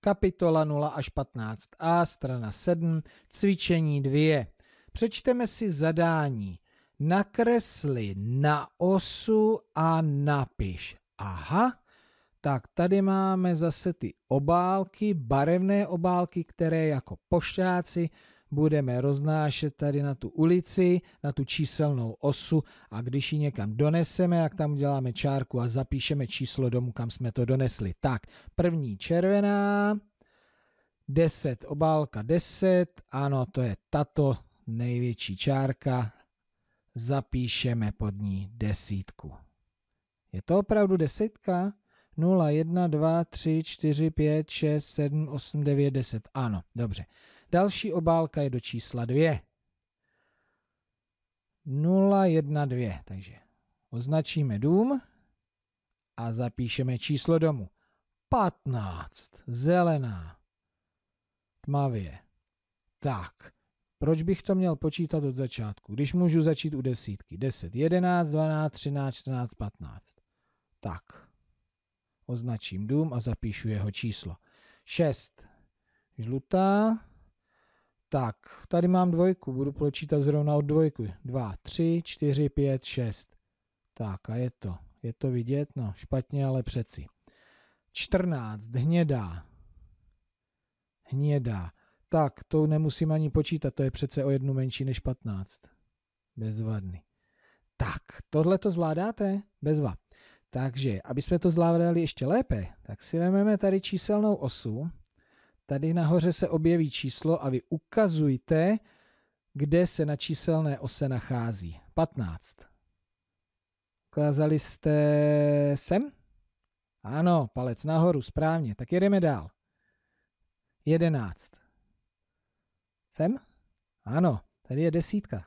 kapitola 0 až 15a, strana 7, cvičení 2. Přečteme si zadání. Nakresli na osu a napiš. Aha, tak tady máme zase ty obálky, barevné obálky, které jako pošťáci budeme roznášet tady na tu ulici, na tu číselnou osu a když ji někam doneseme, jak tam uděláme čárku a zapíšeme číslo domu, kam jsme to donesli. Tak, první červená, 10, obálka 10, ano, to je tato největší čárka, zapíšeme pod ní desítku. Je to opravdu desítka? 0, 1, 2, 3, 4, 5, 6, 7, 8, 9, 10. Ano, dobře. Další obálka je do čísla 2. 0, 1, 2. Takže označíme dům a zapíšeme číslo domu. 15. Zelená. Tmavě. Tak. Proč bych to měl počítat od začátku, když můžu začít u desítky? 10, 11, 12, 13, 14, 15. Tak označím dům a zapíšu jeho číslo. 6. Žlutá. Tak, tady mám dvojku, budu počítat zrovna od dvojku. 2, 3, 4, 5, 6. Tak a je to, je to vidět, no špatně, ale přeci. 14, hnědá. Hnědá. Tak, to nemusím ani počítat, to je přece o jednu menší než 15. Bezvadný. Tak, tohle to zvládáte? Bezva. Takže, aby jsme to zvládali ještě lépe, tak si vezmeme tady číselnou osu. Tady nahoře se objeví číslo a vy ukazujte, kde se na číselné ose nachází. 15. Ukázali jste sem? Ano, palec nahoru, správně. Tak jedeme dál. 11. Sem? Ano, tady je desítka.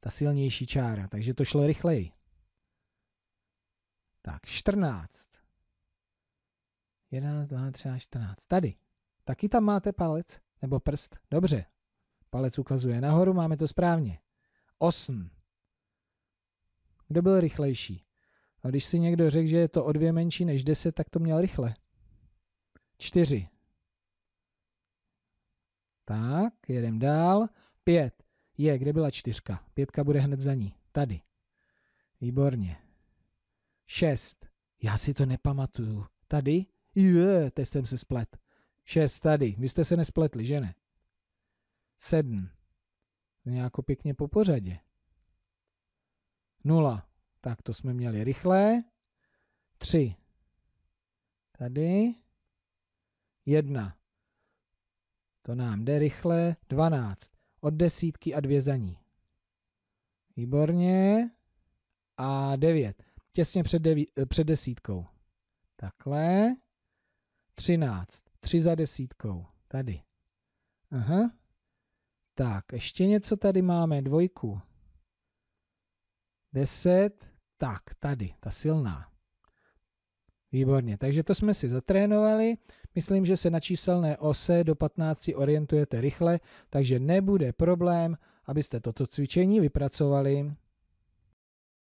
Ta silnější čára, takže to šlo rychleji. Tak, 14. 11, 12, 13, 14. Tady. Taky tam máte palec nebo prst? Dobře. Palec ukazuje nahoru, máme to správně. 8. Kdo byl rychlejší? No, když si někdo řekl, že je to o dvě menší než 10, tak to měl rychle. 4. Tak, jedem dál. 5. Je, kde byla čtyřka? Pětka bude hned za ní. Tady. Výborně. Šest. Já si to nepamatuju. Tady? Je, teď jsem se splet. Šest tady. Vy jste se nespletli, že ne? Sedm. nějak pěkně po pořadě. Nula. Tak to jsme měli rychlé. Tři. Tady. Jedna. To nám jde rychle. Dvanáct. Od desítky a dvě za ní. Výborně. A devět těsně před, deví, eh, před desítkou. Takhle. 13. 3 za desítkou. Tady. Aha. Tak, ještě něco tady máme. Dvojku. 10. Tak, tady. Ta silná. Výborně, takže to jsme si zatrénovali. Myslím, že se na číselné ose do 15 orientujete rychle, takže nebude problém, abyste toto cvičení vypracovali.